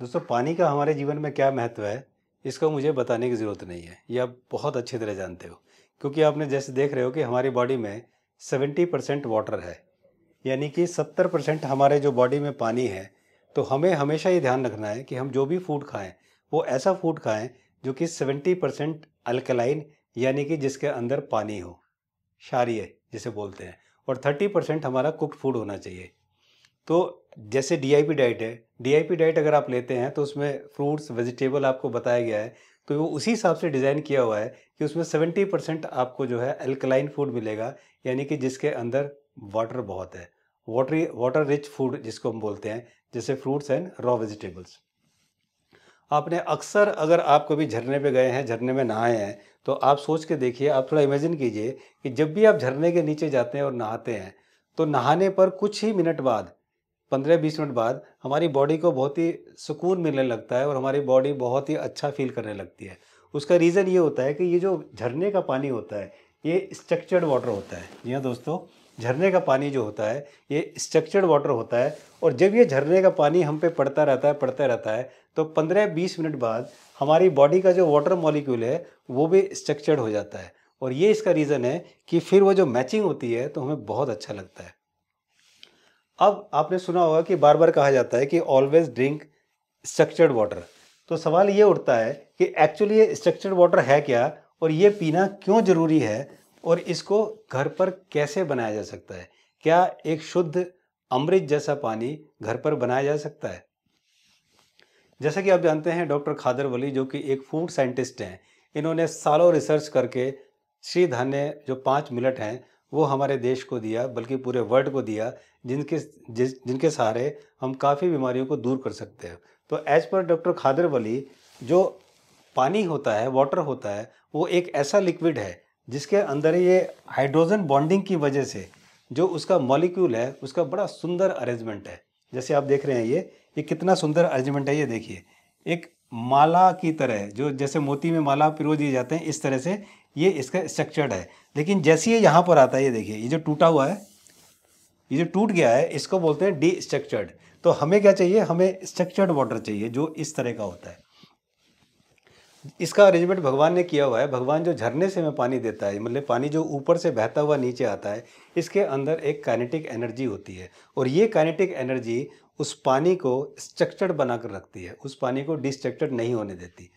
दोस्तों पानी का हमारे जीवन में क्या महत्व है इसको मुझे बताने की ज़रूरत नहीं है ये आप बहुत अच्छी तरह जानते हो क्योंकि आपने जैसे देख रहे हो कि हमारी बॉडी में सेवेंटी परसेंट वाटर है यानी कि सत्तर परसेंट हमारे जो बॉडी में पानी है तो हमें हमेशा ये ध्यान रखना है कि हम जो भी फूड खाएं वो ऐसा फूड खाएं जो कि सेवेंटी परसेंट अल्कलाइन यानी कि जिसके अंदर पानी हो क्षारिय जिसे बोलते हैं और थर्टी परसेंट हमारा कुक फूड होना चाहिए तो जैसे डी डाइट है डीआईपी डाइट अगर आप लेते हैं तो उसमें फ्रूट्स वेजिटेबल आपको बताया गया है तो वो उसी हिसाब से डिज़ाइन किया हुआ है कि उसमें सेवेंटी परसेंट आपको जो है अल्कलाइन फूड मिलेगा यानी कि जिसके अंदर वाटर बहुत है वाटरी वाटर रिच फूड जिसको हम बोलते हैं जैसे फ्रूट्स एंड रॉ वेजिटेबल्स आपने अक्सर अगर आप कभी झरने पे गए हैं झरने में नहाए हैं तो आप सोच के देखिए आप थोड़ा इमेजिन कीजिए कि जब भी आप झरने के नीचे जाते हैं और नहाते हैं तो नहाने पर कुछ ही मिनट बाद पंद्रह बीस मिनट बाद हमारी बॉडी को बहुत ही सुकून मिलने लगता है और हमारी बॉडी बहुत ही अच्छा फील करने लगती है उसका रीज़न ये होता है कि ये जो झरने का पानी होता है ये स्ट्रक्चर्ड वाटर होता है जी हाँ दोस्तों झरने का पानी जो होता है ये स्ट्रक्चर्ड वाटर होता है और जब ये झरने का पानी हम पे पड़ता रहता है पड़ता रहता है तो 15-20 मिनट बाद हमारी बॉडी का जो वाटर मॉलिक्यूल है वो भी स्ट्रक्चर्ड हो जाता है और ये इसका रीज़न है कि फिर वो जो मैचिंग होती है तो हमें बहुत अच्छा लगता है अब आपने सुना होगा कि बार बार कहा जाता है कि ऑलवेज ड्रिंक स्ट्रक्चर्ड वाटर तो सवाल ये उठता है कि एक्चुअली ये स्ट्रक्चर्ड वाटर है क्या और ये पीना क्यों ज़रूरी है और इसको घर पर कैसे बनाया जा सकता है क्या एक शुद्ध अमृत जैसा पानी घर पर बनाया जा सकता है जैसा कि आप जानते हैं डॉक्टर खादर वली जो कि एक फूड साइंटिस्ट हैं इन्होंने सालों रिसर्च करके श्री धान्य जो पाँच मिलट हैं वो हमारे देश को दिया बल्कि पूरे वर्ल्ड को दिया जिनके जिस जिनके सहारे हम काफ़ी बीमारियों को दूर कर सकते हैं तो एज पर डॉक्टर खादर वली जो पानी होता है वाटर होता है वो एक ऐसा लिक्विड है जिसके अंदर ये हाइड्रोजन बॉन्डिंग की वजह से जो उसका मॉलिक्यूल है उसका बड़ा सुंदर अरेंजमेंट है जैसे आप देख रहे हैं ये ये कितना सुंदर अरेंजमेंट है ये देखिए एक माला की तरह जो जैसे मोती में माला पिरो दिए जाते हैं इस तरह से ये इसका स्ट्रक्चर्ड है लेकिन जैसे ये यहाँ पर आता है ये देखिए ये जो टूटा हुआ है ये जो टूट गया है इसको बोलते हैं डी स्ट्रक्चर्ड तो हमें क्या चाहिए हमें स्ट्रक्चर्ड वाटर चाहिए जो इस तरह का होता है इसका अरेंजमेंट भगवान ने किया हुआ है भगवान जो झरने से हमें पानी देता है मतलब पानी जो ऊपर से बहता हुआ नीचे आता है इसके अंदर एक काइनेटिक एनर्जी होती है और ये काइनेटिक एनर्जी उस पानी को स्ट्रक्चर्ड बनाकर रखती है उस पानी को डिस्ट्रक्चर्ड नहीं होने देती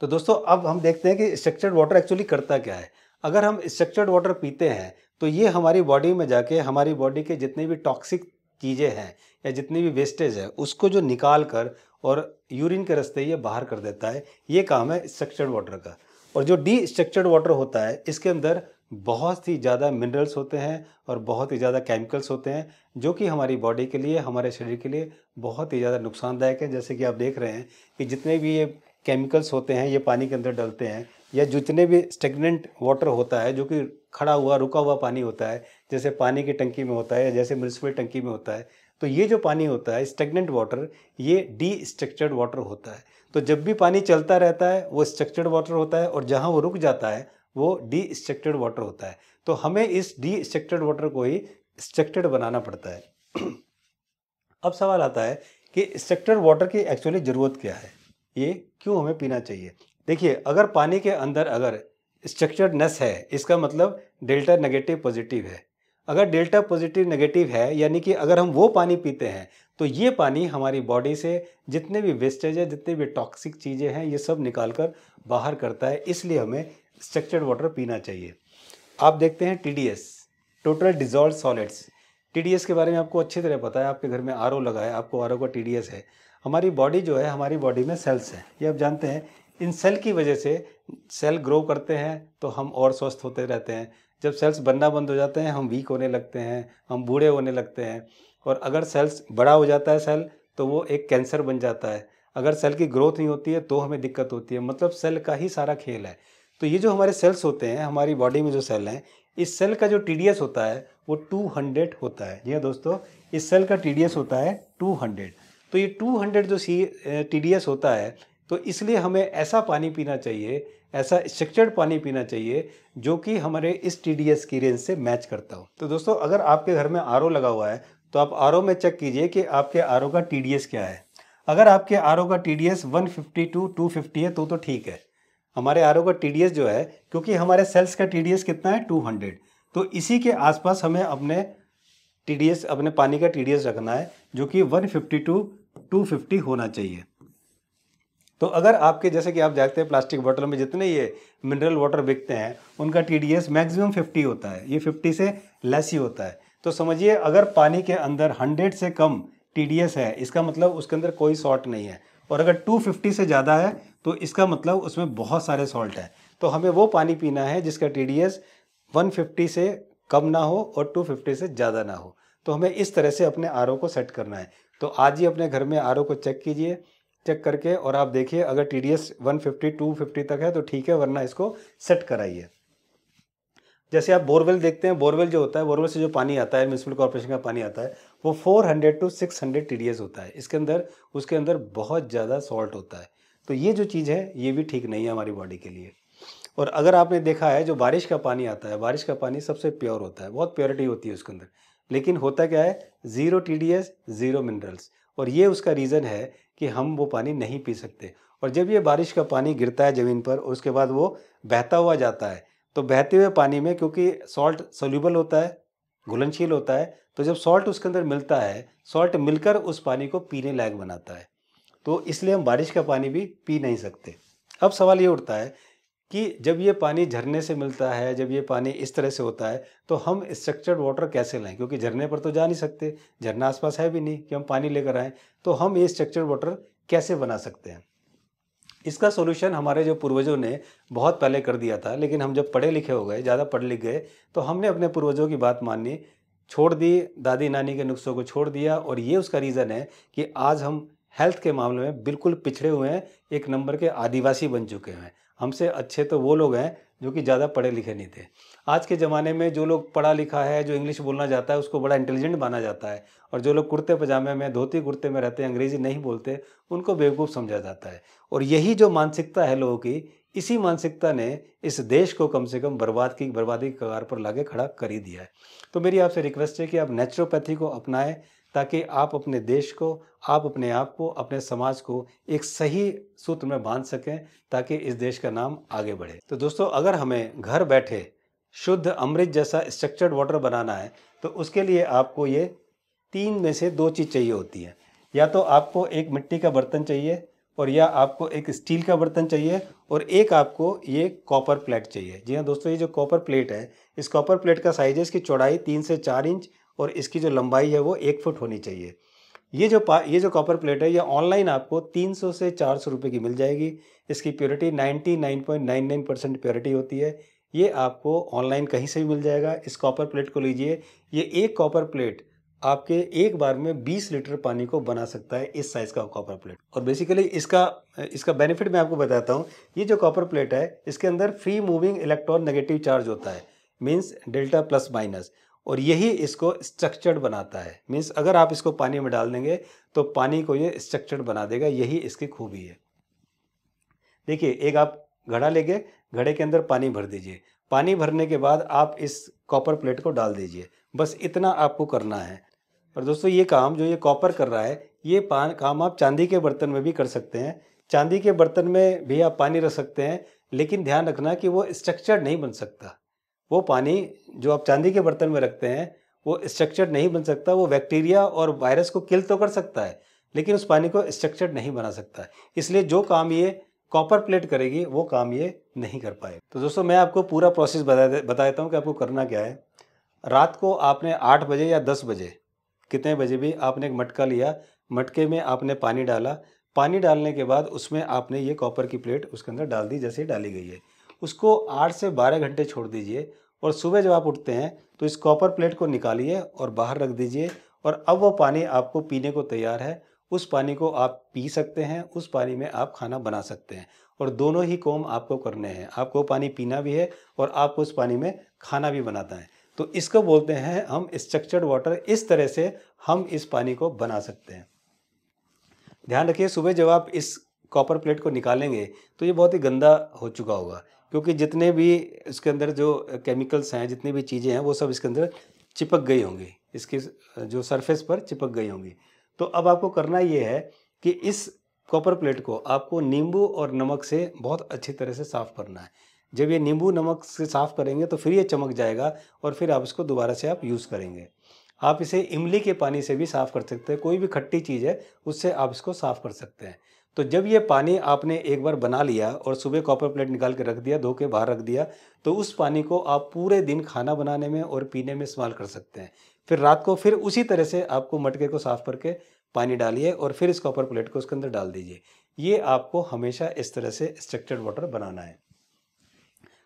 तो दोस्तों अब हम देखते हैं कि स्ट्रक्चर्ड वाटर एक्चुअली करता क्या है अगर हम स्ट्रक्चर्ड वाटर पीते हैं तो ये हमारी बॉडी में जाके हमारी बॉडी के जितने भी टॉक्सिक चीज़ें हैं या जितनी भी वेस्टेज है उसको जो निकाल कर और यूरिन के रास्ते ये बाहर कर देता है ये काम है स्ट्रक्चर्ड वाटर का और जो डी स्ट्रक्चर्ड वाटर होता है इसके अंदर बहुत ही ज़्यादा मिनरल्स होते हैं और बहुत ही ज़्यादा केमिकल्स होते हैं जो कि हमारी बॉडी के लिए हमारे शरीर के लिए बहुत ही ज़्यादा नुकसानदायक है जैसे कि आप देख रहे हैं कि जितने भी ये केमिकल्स होते हैं ये पानी के अंदर डलते हैं या जितने भी स्टेगनेंट वाटर होता है जो कि खड़ा हुआ रुका हुआ पानी होता है जैसे पानी की टंकी में होता है या जैसे म्यूनसिपल टंकी में होता है तो ये जो पानी होता है स्टेगनेंट वाटर ये डी स्ट्रक्चर्ड वाटर होता है तो जब भी पानी चलता रहता है वो स्ट्रक्चर्ड वाटर होता है और जहाँ वो रुक जाता है वो डी स्ट्रक्चर्ड वाटर होता है तो हमें इस डी स्ट्रक्चर्ड वाटर को ही स्ट्रक्चर्ड बनाना पड़ता है अब सवाल आता है कि स्ट्रक्चर्ड वाटर की एक्चुअली ज़रूरत क्या है ये क्यों हमें पीना चाहिए देखिए अगर पानी के अंदर अगर स्ट्रक्चर्डनेस है इसका मतलब डेल्टा नेगेटिव पॉजिटिव है अगर डेल्टा पॉजिटिव नेगेटिव है यानी कि अगर हम वो पानी पीते हैं तो ये पानी हमारी बॉडी से जितने भी वेस्टेज है जितने भी टॉक्सिक चीज़ें हैं ये सब निकाल कर बाहर करता है इसलिए हमें स्ट्रक्चर्ड वाटर पीना चाहिए आप देखते हैं T total dissolve solids T के बारे में आपको अच्छी तरह पता है आपके घर में आर लगा है आपको आर का टी है हमारी बॉडी जो है हमारी बॉडी में सेल्स हैं ये आप जानते हैं इन सेल की वजह से सेल ग्रो करते हैं तो हम और स्वस्थ होते रहते हैं जब सेल्स बनना बंद हो जाते हैं हम वीक होने लगते हैं हम बूढ़े होने लगते हैं और अगर सेल्स बड़ा हो जाता है सेल तो वो एक कैंसर बन जाता है अगर सेल की ग्रोथ नहीं होती है तो हमें दिक्कत होती है मतलब सेल का ही सारा खेल है तो ये जो हमारे सेल्स होते हैं हमारी बॉडी में जो सेल हैं इस सेल का जो टी होता है वो 200 होता है जी हाँ दोस्तों इस सेल का टी होता है 200 तो ये 200 जो सी टी होता है तो इसलिए हमें ऐसा पानी पीना चाहिए ऐसा स्ट्रक्चर्ड पानी पीना चाहिए जो कि हमारे इस टी की रेंज से मैच करता हो तो दोस्तों अगर आपके घर में आर लगा हुआ है तो आप आर में चेक कीजिए कि आपके आर का टी क्या है अगर आपके आर का T D S one fifty two two fifty है तो तो ठीक है हमारे आर का टी जो है क्योंकि हमारे सेल्स का टी कितना है टू हंड्रेड तो इसी के आसपास हमें अपने टी अपने पानी का टी रखना है जो कि one fifty two two fifty होना चाहिए तो अगर आपके जैसे कि आप देखते हैं प्लास्टिक बॉटल में जितने ये मिनरल वाटर बिकते हैं उनका T D S maximum fifty होता है ये फिफ्टी से लेस ही होता है तो समझिए अगर पानी के अंदर हंड्रेड से कम टी डी एस है इसका मतलब उसके अंदर कोई सॉल्ट नहीं है और अगर टू फिफ्टी से ज़्यादा है तो इसका मतलब उसमें बहुत सारे सॉल्ट है तो हमें वो पानी पीना है जिसका T D S one fifty से कम ना हो और 250 से ज़्यादा ना हो तो हमें इस तरह से अपने आर को सेट करना है तो आज ही अपने घर में आर को चेक कीजिए चेक करके और आप देखिए अगर टी डी एस वन तक है तो ठीक है वरना इसको सेट कराइए जैसे आप बोरवेल देखते हैं बोरवेल जो होता है बोरवेल से जो पानी आता है म्यूनसिपल कॉरपोरेशन का पानी आता है वो 400 टू 600 हंड्रेड होता है इसके अंदर उसके अंदर बहुत ज़्यादा सॉल्ट होता है तो ये जो चीज़ है ये भी ठीक नहीं है हमारी बॉडी के लिए और अगर आपने देखा है जो बारिश का पानी आता है बारिश का पानी सबसे प्योर होता है बहुत प्योरिटी होती है उसके अंदर लेकिन होता क्या है zero T D S zero minerals और ये उसका रीज़न है कि हम वो पानी नहीं पी सकते और जब ये बारिश का पानी गिरता है ज़मीन पर उसके बाद वो बहता हुआ जाता है तो बहते हुए पानी में क्योंकि सॉल्ट सोल्यूबल होता है घुलनशील होता है तो जब सॉल्ट उसके अंदर मिलता है सॉल्ट मिलकर उस पानी को पीने लायक बनाता है तो इसलिए हम बारिश का पानी भी पी नहीं सकते अब सवाल ये उठता है कि जब ये पानी झरने से मिलता है जब ये पानी इस तरह से होता है तो हम स्ट्रक्चर्ड वाटर कैसे लाएं क्योंकि झरने पर तो जा नहीं सकते झरना आसपास है भी नहीं कि हम पानी लेकर आएँ तो हम ये स्ट्रक्चर्ड वाटर कैसे बना सकते हैं इसका सोल्यूशन हमारे जो पूर्वजों ने बहुत पहले कर दिया था लेकिन हम जब पढ़े लिखे हो गए ज़्यादा पढ़ लिख गए तो हमने अपने पूर्वजों की बात माननी छोड़ दी दादी नानी के नुस्खों को छोड़ दिया और ये उसका रीज़न है कि आज हम हेल्थ के मामले में बिल्कुल पिछड़े हुए हैं एक नंबर के आदिवासी बन चुके हैं हमसे अच्छे तो वो लोग हैं जो कि ज़्यादा पढ़े लिखे नहीं थे आज के ज़माने में जो लोग पढ़ा लिखा है जो इंग्लिश बोलना जाता है उसको बड़ा इंटेलिजेंट माना जाता है और जो लोग कुर्ते पजामे में धोती कुर्ते में रहते हैं अंग्रेज़ी नहीं बोलते उनको बेवकूफ़ समझा जाता है और यही जो मानसिकता है लोगों की इसी मानसिकता ने इस देश को कम से कम बर्बाद की बर्बादी के कगार पर लागे खड़ा कर ही दिया है तो मेरी आपसे रिक्वेस्ट है कि आप नेचुरोपैथी को अपनाएं ताकि आप अपने देश को आप अपने आप को अपने समाज को एक सही सूत्र में बांध सकें ताकि इस देश का नाम आगे बढ़े तो दोस्तों अगर हमें घर बैठे शुद्ध अमृत जैसा स्ट्रक्चर्ड वाटर बनाना है तो उसके लिए आपको ये तीन में से दो चीज़ चाहिए होती है या तो आपको एक मिट्टी का बर्तन चाहिए और या आपको एक स्टील का बर्तन चाहिए और एक आपको ये कॉपर प्लेट चाहिए जी हाँ दोस्तों ये जो कॉपर प्लेट है इस कॉपर प्लेट का साइज है इसकी चौड़ाई तीन से चार इंच और इसकी जो लंबाई है वो एक फुट होनी चाहिए ये जो पा ये जो कॉपर प्लेट है ये ऑनलाइन आपको 300 से चार सौ रुपये की मिल जाएगी इसकी प्योरिटी 99.99 परसेंट प्योरिटी होती है ये आपको ऑनलाइन कहीं से भी मिल जाएगा इस कॉपर प्लेट को लीजिए ये एक कॉपर प्लेट आपके एक बार में 20 लीटर पानी को बना सकता है इस साइज़ का कॉपर प्लेट और बेसिकली इसका इसका बेनिफिट मैं आपको बताता हूँ ये जो कॉपर प्लेट है इसके अंदर free moving electron negative charge होता है मीन्स डेल्टा प्लस माइनस और यही इसको स्ट्रक्चर्ड बनाता है मीन्स अगर आप इसको पानी में डाल देंगे तो पानी को ये स्ट्रक्चर्ड बना देगा यही इसकी खूबी है देखिए एक आप घड़ा लेके घड़े के अंदर पानी भर दीजिए पानी भरने के बाद आप इस कॉपर प्लेट को डाल दीजिए बस इतना आपको करना है और दोस्तों ये काम जो ये कॉपर कर रहा है ये पान काम आप चांदी के बर्तन में भी कर सकते हैं चांदी के बर्तन में भी आप पानी रख सकते हैं लेकिन ध्यान रखना कि वो स्ट्रक्चर्ड नहीं बन सकता वो पानी जो आप चांदी के बर्तन में रखते हैं वो स्ट्रक्चर्ड नहीं बन सकता वो बैक्टीरिया और वायरस को किल तो कर सकता है लेकिन उस पानी को स्ट्रक्चर्ड नहीं बना सकता है इसलिए जो काम ये कॉपर प्लेट करेगी वो काम ये नहीं कर पाए तो दोस्तों मैं आपको पूरा प्रोसेस बता बता देता हूँ कि आपको करना क्या है रात को आपने आठ बजे या दस बजे कितने बजे भी आपने एक मटका लिया मटके में आपने पानी डाला पानी डालने के बाद उसमें आपने ये कॉपर की प्लेट उसके अंदर डाल दी जैसे डाली गई है उसको आठ से बारह घंटे छोड़ दीजिए और सुबह जब आप उठते हैं तो इस कॉपर प्लेट को निकालिए और बाहर रख दीजिए और अब वो पानी आपको पीने को तैयार है उस पानी को आप पी सकते हैं उस पानी में आप खाना बना सकते हैं और दोनों ही कोम आपको करने हैं आपको पानी पीना भी है और आपको उस पानी में खाना भी बनाता है तो इसको बोलते हैं हम स्ट्रक्चर्ड वाटर इस तरह से हम इस पानी को बना सकते हैं ध्यान रखिए सुबह जब आप इस कॉपर प्लेट को निकालेंगे तो ये बहुत ही गंदा हो चुका होगा क्योंकि जितने भी इसके अंदर जो केमिकल्स हैं जितनी भी चीज़ें हैं वो सब इसके अंदर चिपक गई होंगी इसके जो सरफेस पर चिपक गई होंगी तो अब आपको करना ये है कि इस कॉपर प्लेट को आपको नींबू और नमक से बहुत अच्छी तरह से साफ़ करना है जब ये नींबू नमक से साफ़ करेंगे तो फिर ये चमक जाएगा और फिर आप इसको दोबारा से आप यूज़ करेंगे आप इसे इमली के पानी से भी साफ़ कर सकते हैं कोई भी खट्टी चीज़ है उससे आप इसको साफ़ कर सकते हैं तो जब ये पानी आपने एक बार बना लिया और सुबह कॉपर प्लेट निकाल के रख दिया धो के बाहर रख दिया तो उस पानी को आप पूरे दिन खाना बनाने में और पीने में इस्तेमाल कर सकते हैं फिर रात को फिर उसी तरह से आपको मटके को साफ़ करके पानी डालिए और फिर इस कॉपर प्लेट को उसके अंदर डाल दीजिए ये आपको हमेशा इस तरह से स्ट्रक्चर्ड वाटर बनाना है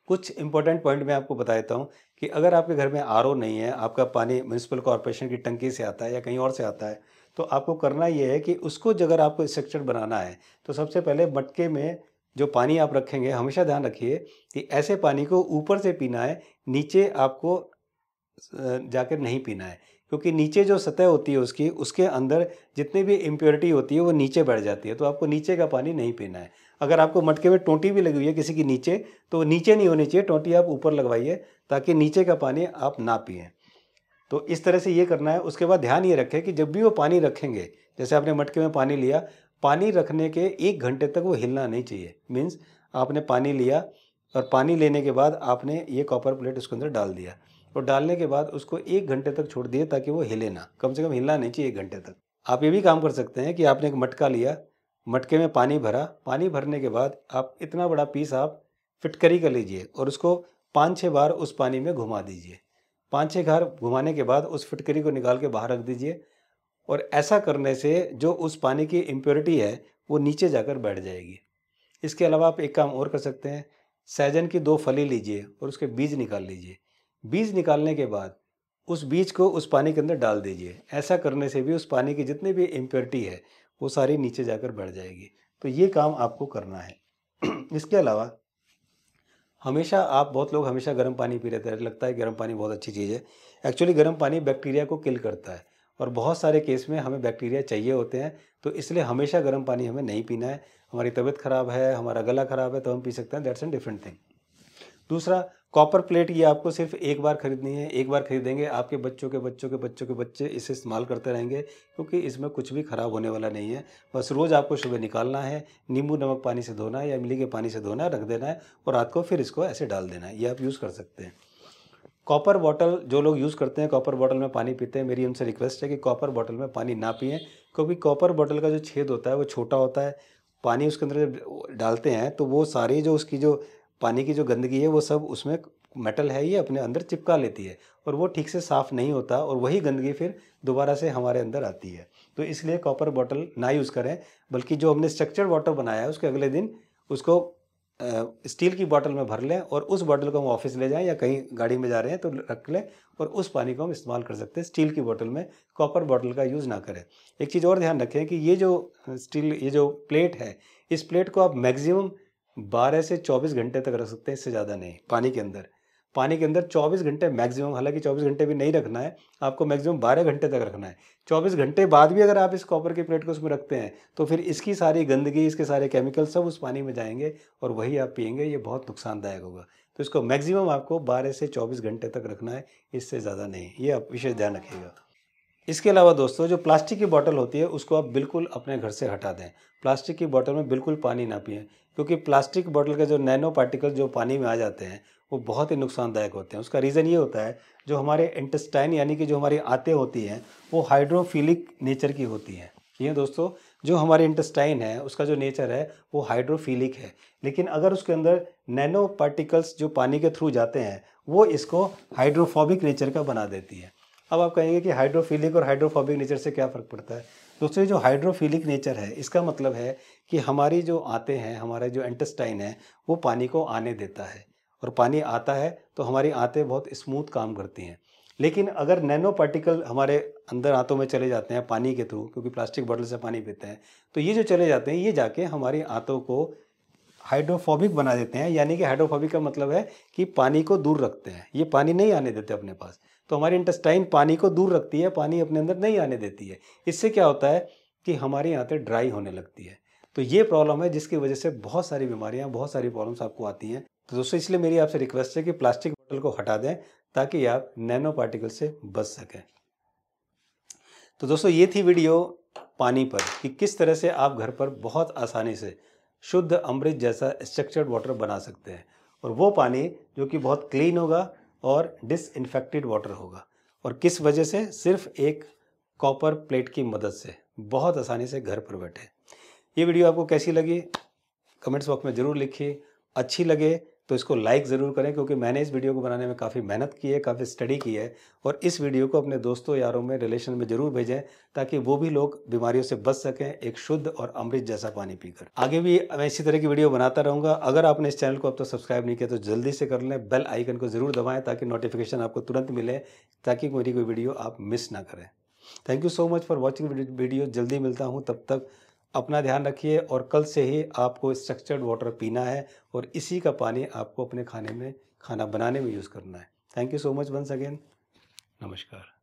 कुछ इंपॉर्टेंट पॉइंट मैं आपको बता देता हूँ कि अगर आपके घर में आर नहीं है आपका पानी म्यूनसिपल कॉरपोरेशन की टंकी से आता है या कहीं और से आता है तो आपको करना ये है कि उसको अगर आपको स्ट्रक्चर बनाना है तो सबसे पहले मटके में जो पानी आप रखेंगे हमेशा ध्यान रखिए कि ऐसे पानी को ऊपर से पीना है नीचे आपको जाकर नहीं पीना है क्योंकि नीचे जो सतह होती है उसकी उसके अंदर जितनी भी इम्प्योरिटी होती है वो नीचे बैठ जाती है तो आपको नीचे का पानी नहीं पीना है अगर आपको मटके में टोंटी भी लगी हुई है किसी की नीचे तो नीचे नहीं होनी चाहिए टोंटी आप ऊपर लगवाइए ताकि नीचे का पानी आप ना पिए तो इस तरह से ये करना है उसके बाद ध्यान ये रखें कि जब भी वो पानी रखेंगे जैसे आपने मटके में पानी लिया पानी रखने के एक घंटे तक वो हिलना नहीं चाहिए मीन्स आपने पानी लिया और पानी लेने के बाद आपने ये कॉपर प्लेट उसके अंदर डाल दिया और डालने के बाद उसको एक घंटे तक छोड़ दिए ताकि वो हिले ना कम से कम हिलना नहीं चाहिए एक घंटे तक आप ये भी काम कर सकते हैं कि आपने एक मटका लिया मटके में पानी भरा पानी भरने के बाद आप इतना बड़ा पीस आप फिटकरी कर लीजिए और उसको पाँच छः बार उस पानी में घुमा दीजिए पाँच छः घर घुमाने के बाद उस फिटकरी को निकाल के बाहर रख दीजिए और ऐसा करने से जो उस पानी की इम्प्योरिटी है वो नीचे जाकर बैठ जाएगी इसके अलावा आप एक काम और कर सकते हैं सहजन की दो फली लीजिए और उसके बीज निकाल लीजिए बीज निकालने के बाद उस बीज को उस पानी के अंदर डाल दीजिए ऐसा करने से भी उस पानी की जितनी भी इम्प्योरिटी है वो सारी नीचे जाकर बढ़ जाएगी तो ये काम आपको करना है इसके अलावा हमेशा आप बहुत लोग हमेशा गर्म पानी पी रहते हैं लगता है गर्म पानी बहुत अच्छी चीज़ है एक्चुअली गर्म पानी बैक्टीरिया को किल करता है और बहुत सारे केस में हमें बैक्टीरिया चाहिए होते हैं तो इसलिए हमेशा गर्म पानी हमें नहीं पीना है हमारी तबीयत ख़राब है हमारा गला ख़राब है तो हम पी सकते हैं दैट्स एन डिफरेंट थिंग दूसरा कॉपर प्लेट ये आपको सिर्फ एक बार खरीदनी है एक बार खरीदेंगे आपके बच्चों के बच्चों के बच्चों के बच्चे इसे इस्तेमाल करते रहेंगे क्योंकि इसमें कुछ भी ख़राब होने वाला नहीं है बस रोज़ आपको सुबह निकालना है नींबू नमक पानी से धोना है या इमली के पानी से धोना है रख देना है और रात को फिर इसको ऐसे डाल देना है ये आप यूज़ कर सकते हैं कॉपर बॉटल जो लोग यूज़ करते हैं कॉपर बॉटल में पानी पीते हैं मेरी उनसे रिक्वेस्ट है कि कॉपर बॉटल में पानी ना पिए क्योंकि कॉपर बॉटल का जो छेद होता है वो छोटा होता है पानी उसके अंदर जब डालते हैं तो वो सारी जो उसकी जो पानी की जो गंदगी है वो सब उसमें मेटल है ये अपने अंदर चिपका लेती है और वो ठीक से साफ़ नहीं होता और वही गंदगी फिर दोबारा से हमारे अंदर आती है तो इसलिए कॉपर बॉटल ना यूज़ करें बल्कि जो हमने स्ट्रक्चर्ड वाटर बनाया है उसके अगले दिन उसको स्टील की बॉटल में भर लें और उस बॉटल को हम ऑफिस ले जाएं या कहीं गाड़ी में जा रहे हैं तो रख लें और उस पानी को हम इस्तेमाल कर सकते हैं स्टील की बॉटल में कॉपर बॉटल का यूज़ ना करें एक चीज़ और ध्यान रखें कि ये जो स्टील ये जो प्लेट है इस प्लेट को आप मैक्सिमम 12 से 24 घंटे तक रख सकते हैं इससे ज़्यादा नहीं पानी के अंदर पानी के अंदर 24 घंटे मैक्सिमम हालांकि 24 घंटे भी नहीं रखना है आपको मैक्सिमम 12 घंटे तक रखना है 24 घंटे बाद भी अगर आप इस कॉपर के प्लेट को उसमें रखते हैं तो फिर इसकी सारी गंदगी इसके सारे केमिकल सब उस पानी में जाएंगे और वही आप पियेंगे ये बहुत नुकसानदायक होगा तो इसको मैक्सिमम आपको बारह से चौबीस घंटे तक रखना है इससे ज़्यादा नहीं ये आप विशेष ध्यान रखिएगा इसके अलावा दोस्तों जो प्लास्टिक की बोतल होती है उसको आप बिल्कुल अपने घर से हटा दें प्लास्टिक की बोतल में बिल्कुल पानी ना पिए क्योंकि प्लास्टिक बॉटल के जो नैनो पार्टिकल जो पानी में आ जाते हैं वो बहुत ही नुकसानदायक होते हैं उसका रीज़न ये होता है जो हमारे इंटेस्टाइन यानी कि जो हमारी आते होती हैं वो हाइड्रोफिलिक नेचर की होती हैं ठीक है दोस्तों जो हमारे इंटेस्टाइन है उसका जो नेचर है वो हाइड्रोफिलिक है लेकिन अगर उसके अंदर नैनो पार्टिकल्स जो पानी के थ्रू जाते हैं वो इसको हाइड्रोफोबिक नेचर का बना देती है अब आप कहेंगे कि हाइड्रोफिलिक और हाइड्रोफोबिक नेचर से क्या फ़र्क पड़ता है दोस्तों ये जो हाइड्रोफिलिक नेचर है इसका मतलब है कि हमारी जो आते हैं हमारे जो इंटेस्टाइन है वो पानी को आने देता है और पानी आता है तो हमारी आँतें बहुत स्मूथ काम करती हैं लेकिन अगर नैनो पार्टिकल हमारे अंदर आंतों में चले जाते हैं पानी के थ्रू क्योंकि प्लास्टिक बॉटल से पानी पीते हैं तो ये जो चले जाते हैं ये जाके हमारी आंतों को हाइड्रोफोबिक बना देते हैं यानी कि हाइड्रोफोबिक का मतलब है कि पानी को दूर रखते हैं ये पानी नहीं आने देते अपने पास तो हमारी इंटेस्टाइन पानी को दूर रखती है पानी अपने अंदर नहीं आने देती है इससे क्या होता है कि हमारी आँतें ड्राई होने लगती है तो ये प्रॉब्लम है जिसकी वजह से बहुत सारी बीमारियाँ बहुत सारी प्रॉब्लम्स आपको आती हैं तो दोस्तों इसलिए मेरी आपसे रिक्वेस्ट है कि प्लास्टिक बोतल को हटा दें ताकि आप नैनो पार्टिकल से बच सकें तो दोस्तों ये थी वीडियो पानी पर कि किस तरह से आप घर पर बहुत आसानी से शुद्ध अमृत जैसा स्ट्रक्चर्ड वाटर बना सकते हैं और वो पानी जो कि बहुत क्लीन होगा और डिसइनफेक्टेड वाटर होगा और किस वजह से सिर्फ एक कॉपर प्लेट की मदद से बहुत आसानी से घर पर बैठे ये वीडियो आपको कैसी लगी कमेंट्स बॉक्स में ज़रूर लिखिए अच्छी लगे तो इसको लाइक ज़रूर करें क्योंकि मैंने इस वीडियो को बनाने में काफ़ी मेहनत की है काफ़ी स्टडी की है और इस वीडियो को अपने दोस्तों यारों में रिलेशन में ज़रूर भेजें ताकि वो भी लोग बीमारियों से बच सकें एक शुद्ध और अमृत जैसा पानी पीकर आगे भी मैं इसी तरह की वीडियो बनाता रहूँगा अगर आपने इस चैनल को अब तक तो सब्सक्राइब नहीं किया तो जल्दी से कर लें बेल आइकन को ज़रूर दबाएँ ताकि नोटिफिकेशन आपको तुरंत मिले ताकि मेरी कोई वीडियो आप मिस ना करें thank you so much for watching video जल्दी मिलता हूँ तब तक अपना ध्यान रखिए और कल से ही आपको स्ट्रक्चर्ड वाटर पीना है और इसी का पानी आपको अपने खाने में खाना बनाने में यूज़ करना है thank you so much once again नमस्कार